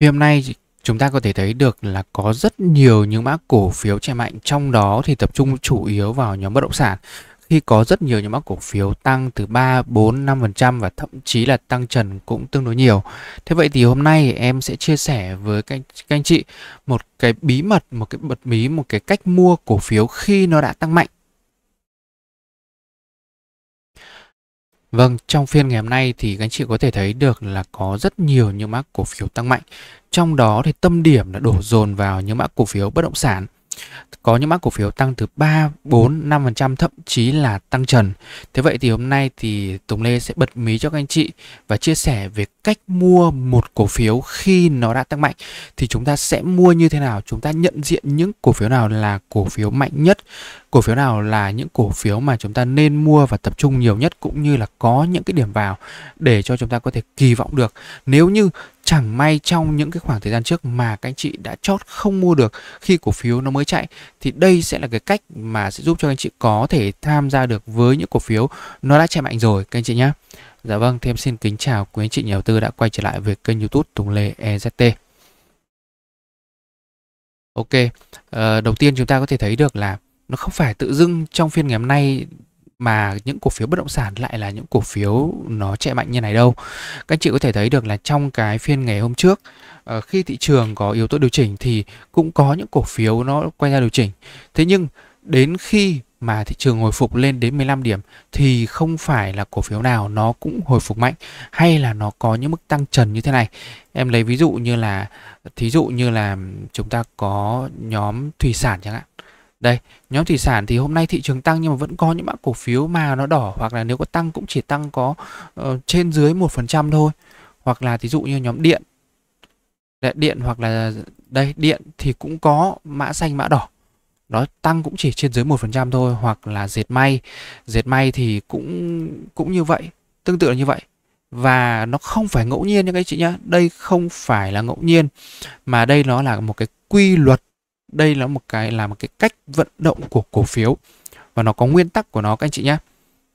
Thì hôm nay chúng ta có thể thấy được là có rất nhiều những mã cổ phiếu chạy mạnh trong đó thì tập trung chủ yếu vào nhóm bất động sản khi có rất nhiều những mã cổ phiếu tăng từ 3, 4, 5% và thậm chí là tăng trần cũng tương đối nhiều. Thế vậy thì hôm nay em sẽ chia sẻ với các, các anh chị một cái bí mật, một cái bật mí, một cái cách mua cổ phiếu khi nó đã tăng mạnh. Vâng, trong phiên ngày hôm nay thì các anh chị có thể thấy được là có rất nhiều những mã cổ phiếu tăng mạnh. Trong đó thì tâm điểm đã đổ dồn vào những mã cổ phiếu bất động sản. Có những mã cổ phiếu tăng từ 3, 4, 5% thậm chí là tăng trần. Thế vậy thì hôm nay thì Tùng Lê sẽ bật mí cho các anh chị và chia sẻ về cách mua một cổ phiếu khi nó đã tăng mạnh thì chúng ta sẽ mua như thế nào, chúng ta nhận diện những cổ phiếu nào là cổ phiếu mạnh nhất, cổ phiếu nào là những cổ phiếu mà chúng ta nên mua và tập trung nhiều nhất cũng như là có những cái điểm vào để cho chúng ta có thể kỳ vọng được. Nếu như chẳng may trong những cái khoảng thời gian trước mà các anh chị đã chót không mua được khi cổ phiếu nó mới chạy thì đây sẽ là cái cách mà sẽ giúp cho anh chị có thể tham gia được với những cổ phiếu nó đã chạy mạnh rồi các anh chị nhé. Dạ vâng, thêm xin kính chào quý anh chị nhà đầu tư đã quay trở lại với kênh YouTube Tùng Lê EZT. Ok, ờ, đầu tiên chúng ta có thể thấy được là nó không phải tự dưng trong phiên ngày hôm nay mà những cổ phiếu bất động sản lại là những cổ phiếu nó chạy mạnh như này đâu. Các chị có thể thấy được là trong cái phiên ngày hôm trước ờ, khi thị trường có yếu tố điều chỉnh thì cũng có những cổ phiếu nó quay ra điều chỉnh. Thế nhưng đến khi mà thị trường hồi phục lên đến 15 điểm thì không phải là cổ phiếu nào nó cũng hồi phục mạnh hay là nó có những mức tăng trần như thế này. Em lấy ví dụ như là thí dụ như là chúng ta có nhóm thủy sản chẳng hạn đây, nhóm thủy sản thì hôm nay thị trường tăng nhưng mà vẫn có những mã cổ phiếu mà nó đỏ hoặc là nếu có tăng cũng chỉ tăng có uh, trên dưới 1% thôi. Hoặc là thí dụ như nhóm điện. Đấy, điện hoặc là đây điện thì cũng có mã xanh mã đỏ. nó tăng cũng chỉ trên dưới 1% thôi hoặc là dệt may. Dệt may thì cũng cũng như vậy, tương tự là như vậy và nó không phải ngẫu nhiên nha các chị nhá đây không phải là ngẫu nhiên mà đây nó là một cái quy luật đây là một cái là một cái cách vận động của cổ phiếu và nó có nguyên tắc của nó các anh chị nhé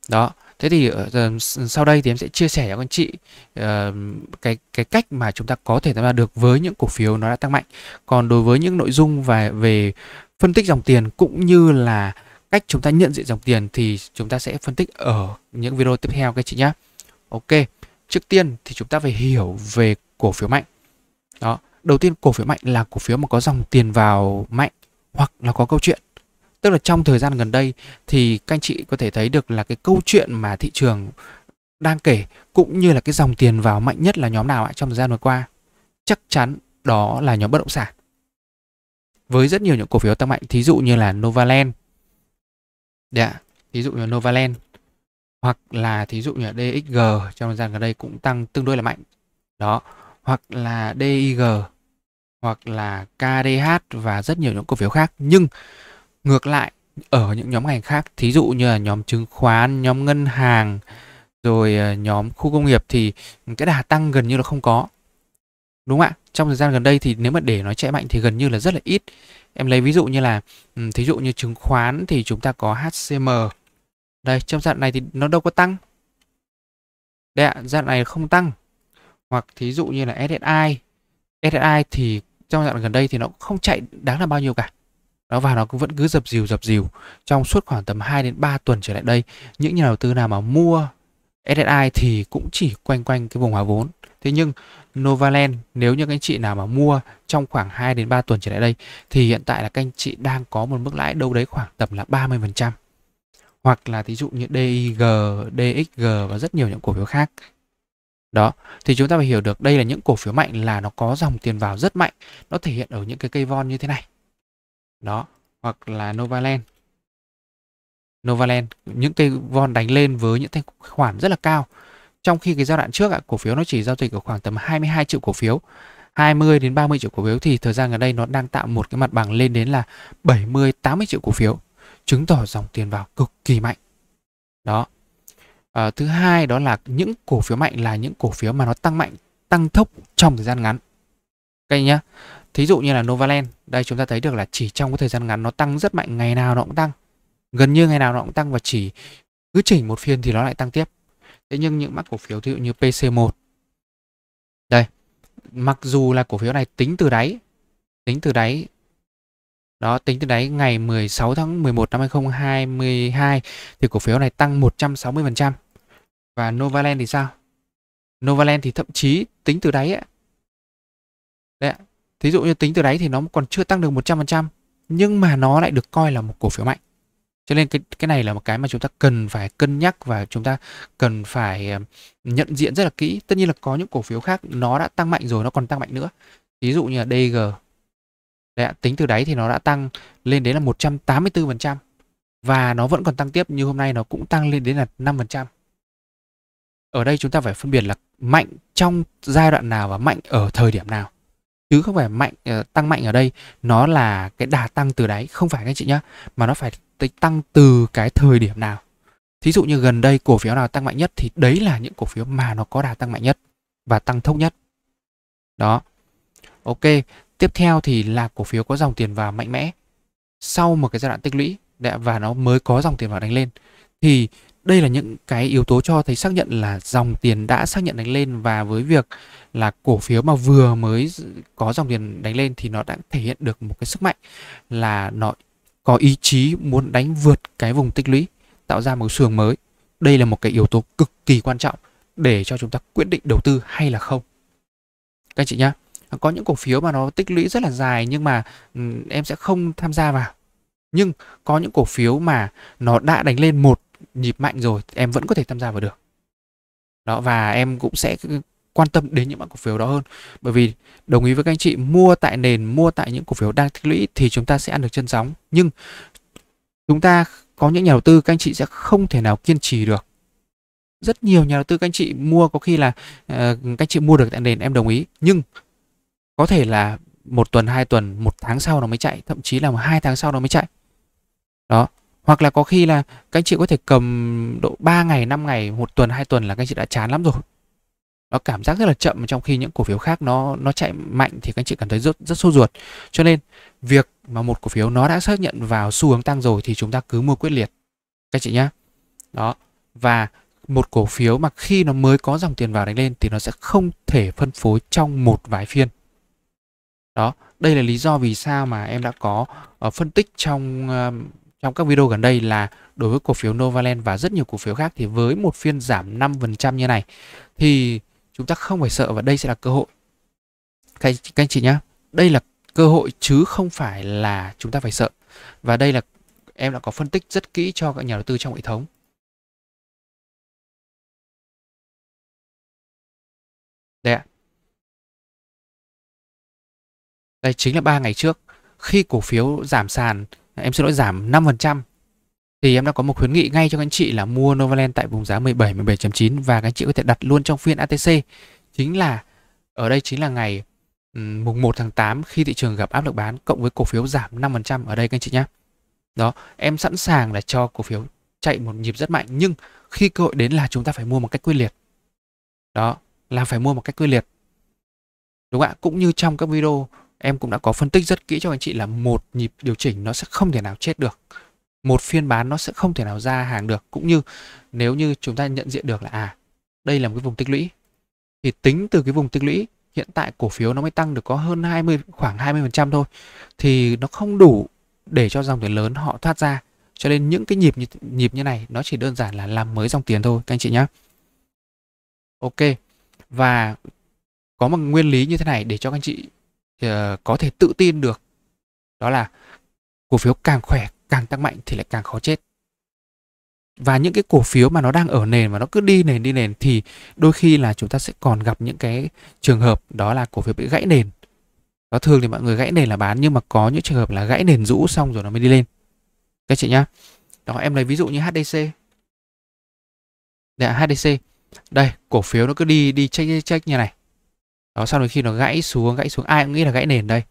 đó thế thì uh, sau đây thì em sẽ chia sẻ cho các anh chị uh, cái cái cách mà chúng ta có thể tham gia được với những cổ phiếu nó đã tăng mạnh còn đối với những nội dung về về phân tích dòng tiền cũng như là cách chúng ta nhận diện dòng tiền thì chúng ta sẽ phân tích ở những video tiếp theo các anh chị nhé ok trước tiên thì chúng ta phải hiểu về cổ phiếu mạnh đó đầu tiên cổ phiếu mạnh là cổ phiếu mà có dòng tiền vào mạnh hoặc là có câu chuyện tức là trong thời gian gần đây thì các anh chị có thể thấy được là cái câu chuyện mà thị trường đang kể cũng như là cái dòng tiền vào mạnh nhất là nhóm nào ạ trong thời gian vừa qua chắc chắn đó là nhóm bất động sản với rất nhiều những cổ phiếu tăng mạnh thí dụ như là Novaland dạ yeah, thí dụ như Novaland hoặc là thí dụ như là DXG trong thời gian gần đây cũng tăng tương đối là mạnh đó hoặc là DIG hoặc là KDH và rất nhiều những cổ phiếu khác nhưng ngược lại ở những nhóm ngành khác thí dụ như là nhóm chứng khoán nhóm ngân hàng rồi ờ, nhóm khu công nghiệp thì cái đà tăng gần như là không có đúng không ạ trong thời gian gần đây thì nếu mà để nói chạy mạnh thì gần như là rất là ít em lấy ví dụ như là thí dụ như chứng khoán thì chúng ta có HCM đây trong dạng này thì nó đâu có tăng đây ạ dạng này không tăng hoặc thí dụ như là SSI SSI thì trong đoạn gần đây thì nó cũng không chạy đáng là bao nhiêu cả đó và nó cũng vẫn cứ dập dìu dập dìu trong suốt khoảng tầm 2 đến 3 tuần trở lại đây những nhà đầu tư nào mà mua SSI thì cũng chỉ quanh quanh cái vùng hóa vốn thế nhưng Novaland nếu như các anh chị nào mà mua trong khoảng 2 đến 3 tuần trở lại đây thì hiện tại là các anh chị đang có một mức lãi đâu đấy khoảng tầm là 30% hoặc là thí dụ như DIG, DXG và rất nhiều những cổ phiếu khác đó, thì chúng ta phải hiểu được đây là những cổ phiếu mạnh là nó có dòng tiền vào rất mạnh. Nó thể hiện ở những cái cây von như thế này. Đó, hoặc là Novaland. Novaland, những cây von đánh lên với những thanh khoản rất là cao. Trong khi cái giai đoạn trước ạ, cổ phiếu nó chỉ giao dịch ở khoảng tầm 22 triệu cổ phiếu. 20 đến 30 triệu cổ phiếu thì thời gian gần đây nó đang tạo một cái mặt bằng lên đến là 70 80 triệu cổ phiếu, chứng tỏ dòng tiền vào cực kỳ mạnh. Đó, à, thứ hai đó là những cổ phiếu mạnh là những cổ phiếu mà nó tăng mạnh tăng tốc trong thời gian ngắn các nhá thí dụ như là Novaland đây chúng ta thấy được là chỉ trong cái thời gian ngắn nó tăng rất mạnh ngày nào nó cũng tăng gần như ngày nào nó cũng tăng và chỉ cứ chỉnh một phiên thì nó lại tăng tiếp thế nhưng những mắc cổ phiếu thí dụ như PC1 đây mặc dù là cổ phiếu này tính từ đáy tính từ đáy đó, tính từ đáy ngày 16 tháng 11 năm 2022 thì cổ phiếu này tăng 160%. Và Novaland thì sao? Novaland thì thậm chí tính từ đáy ấy. Đấy ạ. Thí dụ như tính từ đáy thì nó còn chưa tăng được 100% nhưng mà nó lại được coi là một cổ phiếu mạnh. Cho nên cái cái này là một cái mà chúng ta cần phải cân nhắc và chúng ta cần phải ờ, nhận diện rất là kỹ. Tất nhiên là có những cổ phiếu khác nó đã tăng mạnh rồi nó còn tăng mạnh nữa. Ví dụ như là DG. Đấy, ạ, tính từ đáy thì nó đã tăng lên đến là 184% và nó vẫn còn tăng tiếp như hôm nay nó cũng tăng lên đến là 5% ở đây chúng ta phải phân biệt là mạnh trong giai đoạn nào và mạnh ở thời điểm nào chứ không phải mạnh ờ, tăng mạnh ở đây nó là cái đà tăng từ đáy không phải các chị nhá mà nó phải tăng từ cái thời điểm nào thí dụ như gần đây cổ phiếu nào tăng mạnh nhất thì đấy là những cổ phiếu mà nó có đà tăng mạnh nhất và tăng thốc nhất đó ok tiếp theo thì là cổ phiếu có dòng tiền vào mạnh mẽ sau một cái giai đoạn tích lũy và nó mới có dòng tiền vào đánh lên thì đây là những cái yếu tố cho thấy xác nhận là dòng tiền đã xác nhận đánh lên và với việc là cổ phiếu mà vừa mới có dòng tiền đánh lên thì nó đã thể hiện được một cái sức mạnh là nó có ý chí muốn đánh vượt cái vùng tích lũy tạo ra một xuồng mới đây là một cái yếu tố cực kỳ quan trọng để cho chúng ta quyết định đầu tư hay là không các anh chị nhá có những cổ phiếu mà nó tích lũy rất là dài nhưng mà em sẽ không tham gia vào nhưng có những cổ phiếu mà nó đã đánh lên một nhịp mạnh rồi em vẫn có thể tham gia vào được đó và em cũng sẽ quan tâm đến những mã cổ phiếu đó hơn bởi vì đồng ý với các anh chị mua tại nền mua tại những cổ phiếu đang tích lũy thì chúng ta sẽ ăn được chân sóng nhưng chúng ta có những nhà đầu tư các anh chị sẽ không thể nào kiên trì được rất nhiều nhà đầu tư các anh chị mua có khi là uh, các anh chị mua được tại nền em đồng ý nhưng có thể là một tuần hai tuần một tháng sau nó mới chạy thậm chí là hai tháng sau nó mới chạy đó hoặc là có khi là các anh chị có thể cầm độ 3 ngày, 5 ngày, một tuần, hai tuần là các anh chị đã chán lắm rồi. Nó cảm giác rất là chậm trong khi những cổ phiếu khác nó nó chạy mạnh thì các anh chị cảm thấy rất rất sốt ruột. Cho nên việc mà một cổ phiếu nó đã xác nhận vào xu hướng tăng rồi thì chúng ta cứ mua quyết liệt các chị nhá. Đó. Và một cổ phiếu mà khi nó mới có dòng tiền vào đánh lên thì nó sẽ không thể phân phối trong một vài phiên. Đó, đây là lý do vì sao mà em đã có uh, phân tích trong uh, trong các video gần đây là đối với cổ phiếu Novaland và rất nhiều cổ phiếu khác thì với một phiên giảm 5% như này thì chúng ta không phải sợ và đây sẽ là cơ hội. Các anh, các anh chị nhá, đây là cơ hội chứ không phải là chúng ta phải sợ. Và đây là em đã có phân tích rất kỹ cho các nhà đầu tư trong hệ thống. Đây ạ. Đây chính là 3 ngày trước khi cổ phiếu giảm sàn em xin lỗi giảm 5% thì em đã có một khuyến nghị ngay cho các anh chị là mua Novaland tại vùng giá 17 17.9 và các anh chị có thể đặt luôn trong phiên ATC chính là ở đây chính là ngày mùng 1 tháng 8 khi thị trường gặp áp lực bán cộng với cổ phiếu giảm 5% ở đây các anh chị nhé. Đó, em sẵn sàng là cho cổ phiếu chạy một nhịp rất mạnh nhưng khi cơ hội đến là chúng ta phải mua một cách quyết liệt. Đó, là phải mua một cách quyết liệt. Đúng ạ, cũng như trong các video em cũng đã có phân tích rất kỹ cho anh chị là một nhịp điều chỉnh nó sẽ không thể nào chết được một phiên bán nó sẽ không thể nào ra hàng được cũng như nếu như chúng ta nhận diện được là à đây là một cái vùng tích lũy thì tính từ cái vùng tích lũy hiện tại cổ phiếu nó mới tăng được có hơn 20 khoảng 20% thôi thì nó không đủ để cho dòng tiền lớn họ thoát ra cho nên những cái nhịp như, nhịp như này nó chỉ đơn giản là làm mới dòng tiền thôi các anh chị nhé ok và có một nguyên lý như thế này để cho các anh chị thì ờ, có thể tự tin được đó là cổ phiếu càng khỏe càng tăng mạnh thì lại càng khó chết và những cái cổ phiếu mà nó đang ở nền và nó cứ đi nền đi nền thì đôi khi là chúng ta sẽ còn gặp những cái trường hợp đó là cổ phiếu bị gãy nền đó thường thì mọi người gãy nền là bán nhưng mà có những trường hợp là gãy nền rũ xong rồi nó mới đi lên các chị nhá đó em lấy ví dụ như HDC Đây HDC Đây cổ phiếu nó cứ đi đi check check như này đó sau rồi khi nó gãy xuống gãy xuống ai cũng nghĩ là gãy nền đây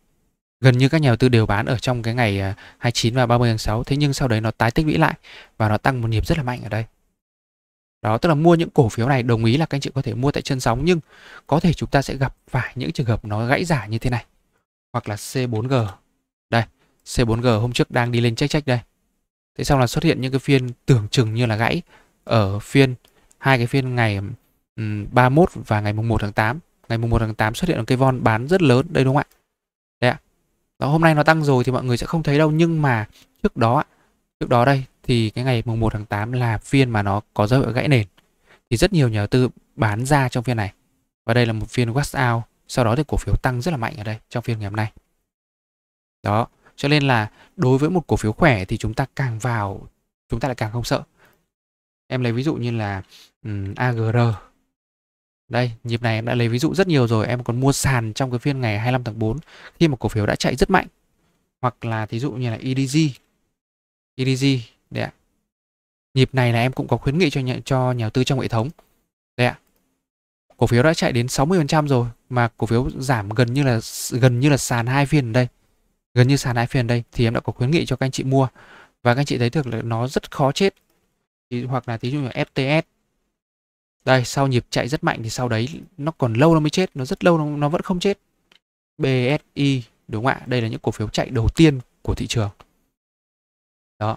gần như các nhà đầu tư đều bán ở trong cái ngày 29 à, và 30 tháng 6 thế nhưng sau đấy nó tái tích lũy lại và nó tăng một nhịp rất là mạnh ở đây đó tức là mua những cổ phiếu này đồng ý là các anh chị có thể mua tại chân sóng nhưng có thể chúng ta sẽ gặp phải những trường hợp nó gãy giả như thế này hoặc là C4G đây C4G hôm trước đang đi lên check check đây thế xong là xuất hiện những cái phiên tưởng chừng như là gãy ở phiên hai cái phiên ngày 31 và ngày mùng 1 tháng 8 ngày mùng 1 tháng 8 xuất hiện một cây von bán rất lớn đây đúng không ạ đấy ạ đó hôm nay nó tăng rồi thì mọi người sẽ không thấy đâu nhưng mà trước đó trước đó đây thì cái ngày mùng 1 tháng 8 là phiên mà nó có dấu hiệu gãy nền thì rất nhiều nhà đầu tư bán ra trong phiên này và đây là một phiên wash out sau đó thì cổ phiếu tăng rất là mạnh ở đây trong phiên ngày hôm nay đó cho nên là đối với một cổ phiếu khỏe thì chúng ta càng vào chúng ta lại càng không sợ em lấy ví dụ như là um, AGR đây, nhịp này em đã lấy ví dụ rất nhiều rồi, em còn mua sàn trong cái phiên ngày 25 tháng 4 khi mà cổ phiếu đã chạy rất mạnh. Hoặc là thí dụ như là EDG. EDG đấy ạ. Nhịp này là em cũng có khuyến nghị cho nhà, cho nhà đầu tư trong hệ thống. Đấy ạ. Cổ phiếu đã chạy đến 60% rồi mà cổ phiếu giảm gần như là gần như là sàn hai phiên ở đây. Gần như sàn hai phiên ở đây thì em đã có khuyến nghị cho các anh chị mua và các anh chị thấy được là nó rất khó chết. Thì, hoặc là thí dụ như là FTS đây sau nhịp chạy rất mạnh thì sau đấy nó còn lâu nó mới chết nó rất lâu nó, nó vẫn không chết BSI đúng không ạ đây là những cổ phiếu chạy đầu tiên của thị trường đó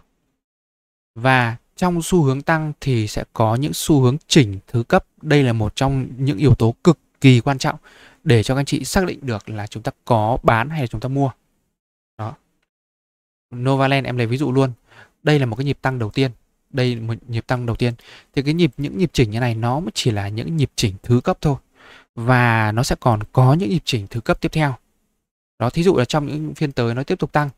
và trong xu hướng tăng thì sẽ có những xu hướng chỉnh thứ cấp đây là một trong những yếu tố cực kỳ quan trọng để cho các anh chị xác định được là chúng ta có bán hay là chúng ta mua đó Novaland em lấy ví dụ luôn đây là một cái nhịp tăng đầu tiên đây một nhịp tăng đầu tiên thì cái nhịp những nhịp chỉnh như này nó chỉ là những nhịp chỉnh thứ cấp thôi và nó sẽ còn có những nhịp chỉnh thứ cấp tiếp theo đó thí dụ là trong những phiên tới nó tiếp tục tăng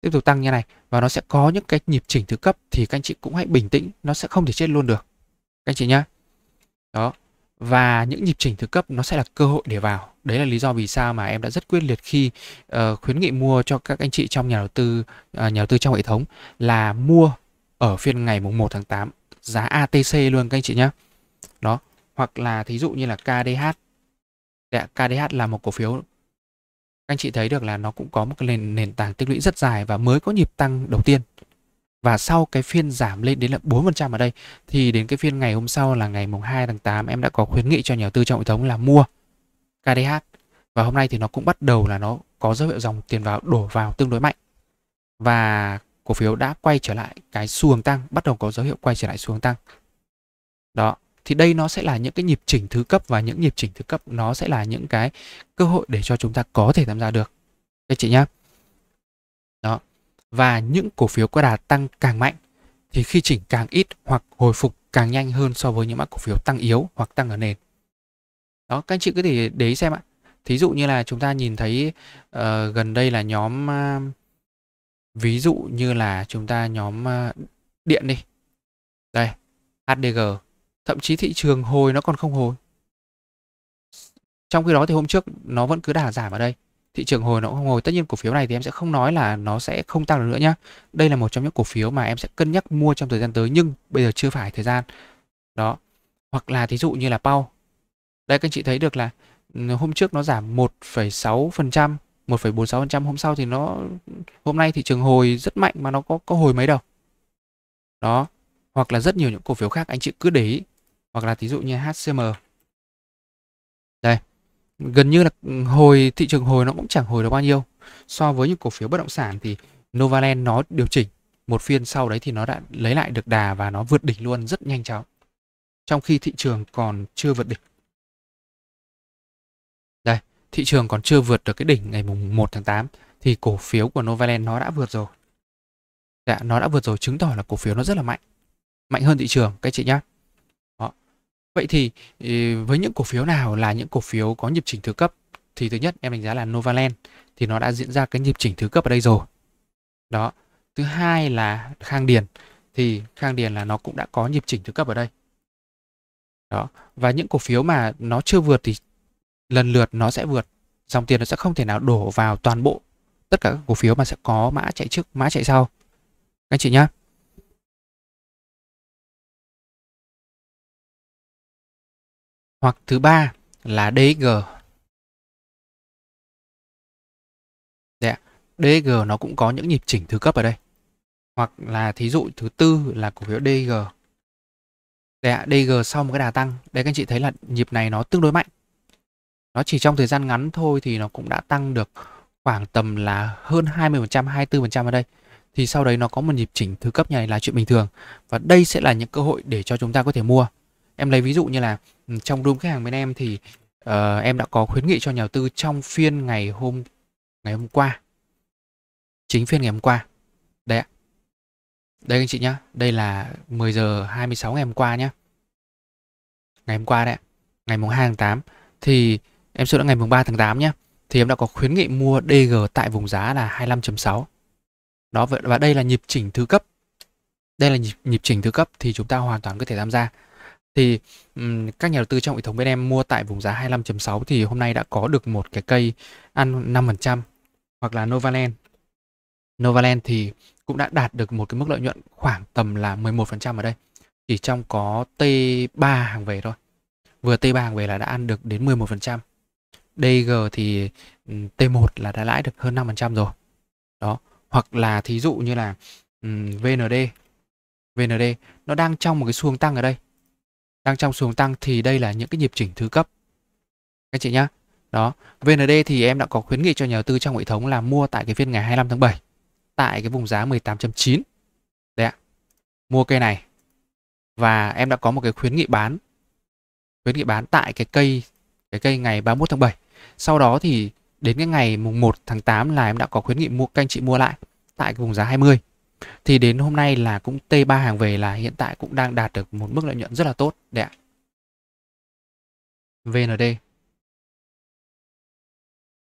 tiếp tục tăng như này và nó sẽ có những cái nhịp chỉnh thứ cấp thì các anh chị cũng hãy bình tĩnh nó sẽ không thể chết luôn được các anh chị nhá đó và những nhịp chỉnh thứ cấp nó sẽ là cơ hội để vào đấy là lý do vì sao mà em đã rất quyết liệt khi uh, khuyến nghị mua cho các anh chị trong nhà đầu tư uh, nhà đầu tư trong hệ thống là mua ở phiên ngày mùng 1 tháng 8 giá ATC luôn các anh chị nhé. Đó, hoặc là thí dụ như là KDH. Dạ, KDH là một cổ phiếu các anh chị thấy được là nó cũng có một cái nền nền tảng tích lũy rất dài và mới có nhịp tăng đầu tiên. Và sau cái phiên giảm lên đến là 4% ở đây thì đến cái phiên ngày hôm sau là ngày mùng 2 tháng 8 em đã có khuyến nghị cho nhà đầu tư trong hệ thống là mua KDH. Và hôm nay thì nó cũng bắt đầu là nó có dấu hiệu dòng tiền vào đổ vào tương đối mạnh. Và cổ phiếu đã quay trở lại cái xuồng tăng, bắt đầu có dấu hiệu quay trở lại xuồng tăng. Đó, thì đây nó sẽ là những cái nhịp chỉnh thứ cấp và những nhịp chỉnh thứ cấp nó sẽ là những cái cơ hội để cho chúng ta có thể tham gia được. Các chị nhá. Đó. Và những cổ phiếu có đà tăng càng mạnh thì khi chỉnh càng ít hoặc hồi phục càng nhanh hơn so với những mã cổ phiếu tăng yếu hoặc tăng ở nền. Đó, các anh chị có thể để ý xem ạ. Thí dụ như là chúng ta nhìn thấy uh, gần đây là nhóm uh, ví dụ như là chúng ta nhóm à, điện đi đây HDG thậm chí thị trường hồi nó còn không hồi trong khi đó thì hôm trước nó vẫn cứ đà giảm ở đây thị trường hồi nó cũng không hồi tất nhiên cổ phiếu này thì em sẽ không nói là nó sẽ không tăng được nữa nhá đây là một trong những cổ phiếu mà em sẽ cân nhắc mua trong thời gian tới nhưng bây giờ chưa phải thời gian đó hoặc là thí dụ như là pau đây các anh chị thấy được là ừ, hôm trước nó giảm 1,6% 1,46% hôm sau thì nó hôm nay thị trường hồi rất mạnh mà nó có có hồi mấy đâu đó hoặc là rất nhiều những cổ phiếu khác anh chị cứ để ý hoặc là thí dụ như HCM đây gần như là hồi thị trường hồi nó cũng chẳng hồi được bao nhiêu so với những cổ phiếu bất động sản thì Novaland nó điều chỉnh một phiên sau đấy thì nó đã lấy lại được đà và nó vượt đỉnh luôn rất nhanh chóng trong khi thị trường còn chưa vượt đỉnh thị trường còn chưa vượt được cái đỉnh ngày mùng 1 tháng 8 thì cổ phiếu của Novaland nó đã vượt rồi. Dạ, nó đã vượt rồi chứng tỏ là cổ phiếu nó rất là mạnh. Mạnh hơn thị trường các chị nhá. Đó. Vậy thì ừ, với những cổ phiếu nào là những cổ phiếu có nhịp chỉnh thứ cấp thì thứ nhất em đánh giá là Novaland thì nó đã diễn ra cái nhịp chỉnh thứ cấp ở đây rồi. Đó. Thứ hai là Khang Điền thì Khang Điền là nó cũng đã có nhịp chỉnh thứ cấp ở đây. Đó. Và những cổ phiếu mà nó chưa vượt thì lần lượt nó sẽ vượt dòng tiền nó sẽ không thể nào đổ vào toàn bộ tất cả các cổ phiếu mà sẽ có mã chạy trước mã chạy sau các anh chị nhé hoặc thứ ba là DG Đấy dạ, DG nó cũng có những nhịp chỉnh thứ cấp ở đây hoặc là thí dụ thứ tư là cổ phiếu DG Đấy dạ, DG sau một cái đà tăng đây các anh chị thấy là nhịp này nó tương đối mạnh nó chỉ trong thời gian ngắn thôi thì nó cũng đã tăng được khoảng tầm là hơn 20%, 24% ở đây. Thì sau đấy nó có một nhịp chỉnh thứ cấp như này là chuyện bình thường. Và đây sẽ là những cơ hội để cho chúng ta có thể mua. Em lấy ví dụ như là ừ, trong room khách hàng bên em thì uh, em đã có khuyến nghị cho nhà đầu tư trong phiên ngày hôm ngày hôm qua. Chính phiên ngày hôm qua. Đây ạ. Đây anh chị nhá, đây là 10 giờ 26 ngày hôm qua nhá. Ngày hôm qua đấy Ngày mùng 2 tháng 8 thì em số đã ngày mùng 3 tháng 8 nhé thì em đã có khuyến nghị mua DG tại vùng giá là 25.6 đó và đây là nhịp chỉnh thứ cấp đây là nhịp, nhịp chỉnh thứ cấp thì chúng ta hoàn toàn có thể tham gia thì um, các nhà đầu tư trong hệ thống bên em mua tại vùng giá 25.6 thì hôm nay đã có được một cái cây ăn 5% hoặc là Novaland Novaland thì cũng đã đạt được một cái mức lợi nhuận khoảng tầm là 11% ở đây chỉ trong có T3 hàng về thôi vừa T3 hàng về là đã ăn được đến 11% DG thì ừ, T1 là đã lãi được hơn 5% rồi. Đó, hoặc là thí dụ như là ừ, VND. VND nó đang trong một cái xu tăng ở đây. Đang trong xu tăng thì đây là những cái nhịp chỉnh thứ cấp. Các chị nhá. Đó, VND thì em đã có khuyến nghị cho nhà đầu tư trong hệ thống là mua tại cái phiên ngày 25 tháng 7 tại cái vùng giá 18.9. Đấy ạ. Mua cây này. Và em đã có một cái khuyến nghị bán khuyến nghị bán tại cái cây cái cây ngày 31 tháng 7 sau đó thì đến cái ngày mùng 1 tháng 8 là em đã có khuyến nghị mua canh chị mua lại tại cái vùng giá 20. Thì đến hôm nay là cũng T3 hàng về là hiện tại cũng đang đạt được một mức lợi nhuận rất là tốt đấy ạ. VND.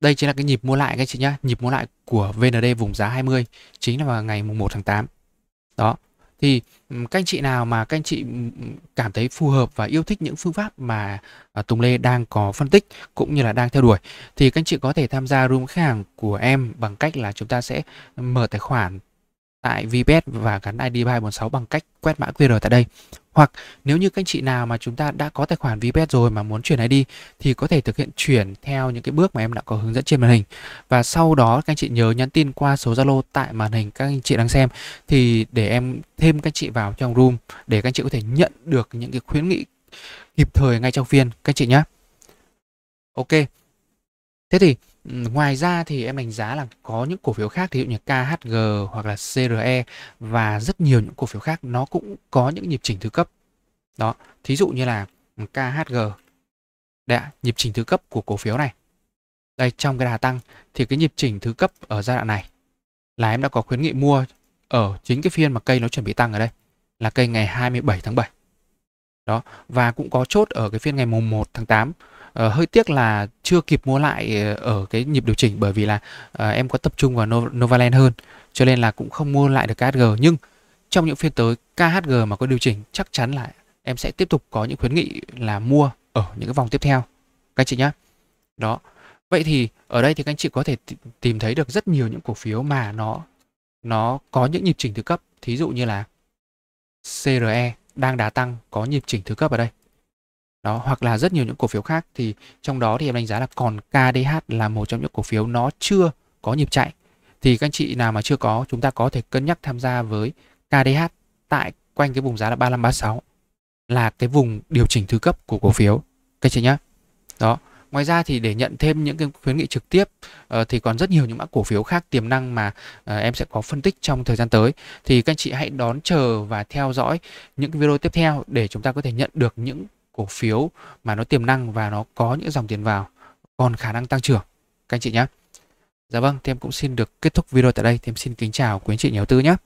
Đây chính là cái nhịp mua lại các chị nhá, nhịp mua lại của VND vùng giá 20 chính là vào ngày mùng 1 tháng 8. Đó, thì các anh chị nào mà các anh chị cảm thấy phù hợp và yêu thích những phương pháp mà à, Tùng Lê đang có phân tích cũng như là đang theo đuổi thì các anh chị có thể tham gia room khách hàng của em bằng cách là chúng ta sẽ mở tài khoản tại VBet và gắn ID 346 bằng cách quét mã QR tại đây. Hoặc nếu như các anh chị nào mà chúng ta đã có tài khoản VBet rồi mà muốn chuyển ID thì có thể thực hiện chuyển theo những cái bước mà em đã có hướng dẫn trên màn hình. Và sau đó các anh chị nhớ nhắn tin qua số Zalo tại màn hình các anh chị đang xem thì để em thêm các anh chị vào trong room để các anh chị có thể nhận được những cái khuyến nghị kịp thời ngay trong phiên các anh chị nhé. Ok. Thế thì Ngoài ra thì em đánh giá là có những cổ phiếu khác thí dụ như KHG hoặc là CRE và rất nhiều những cổ phiếu khác nó cũng có những nhịp chỉnh thứ cấp. Đó, thí dụ như là KHG. Đây ạ, nhịp chỉnh thứ cấp của cổ phiếu này. Đây trong cái đà tăng thì cái nhịp chỉnh thứ cấp ở giai đoạn này là em đã có khuyến nghị mua ở chính cái phiên mà cây nó chuẩn bị tăng ở đây là cây ngày 27 tháng 7. Đó, và cũng có chốt ở cái phiên ngày mùng 1 tháng 8 uh, hơi tiếc là chưa kịp mua lại ờ, ở cái nhịp điều chỉnh bởi vì là uh, em có tập trung vào Novaland hơn cho nên là cũng không mua lại được KHG nhưng trong những phiên tới KHG mà có điều chỉnh chắc chắn là em sẽ tiếp tục có những khuyến nghị là mua ở những cái vòng tiếp theo các anh chị nhé đó vậy thì ở đây thì các anh chị có thể tìm thấy được rất nhiều những cổ phiếu mà nó nó có những nhịp chỉnh thứ cấp thí dụ như là CRE đang đá tăng có nhịp chỉnh thứ cấp ở đây đó hoặc là rất nhiều những cổ phiếu khác thì trong đó thì em đánh giá là còn KDH là một trong những cổ phiếu nó chưa có nhịp chạy thì các anh chị nào mà chưa có chúng ta có thể cân nhắc tham gia với KDH tại quanh cái vùng giá là 3536 là cái vùng điều chỉnh thứ cấp của cổ phiếu các anh chị nhé đó ngoài ra thì để nhận thêm những cái khuyến nghị trực tiếp uh, thì còn rất nhiều những mã cổ phiếu khác tiềm năng mà uh, em sẽ có phân tích trong thời gian tới thì các anh chị hãy đón chờ và theo dõi những video tiếp theo để chúng ta có thể nhận được những cổ phiếu mà nó tiềm năng và nó có những dòng tiền vào còn khả năng tăng trưởng các anh chị nhé. Dạ vâng, thì em cũng xin được kết thúc video tại đây. Thì em xin kính chào quý anh chị nhà đầu tư nhé.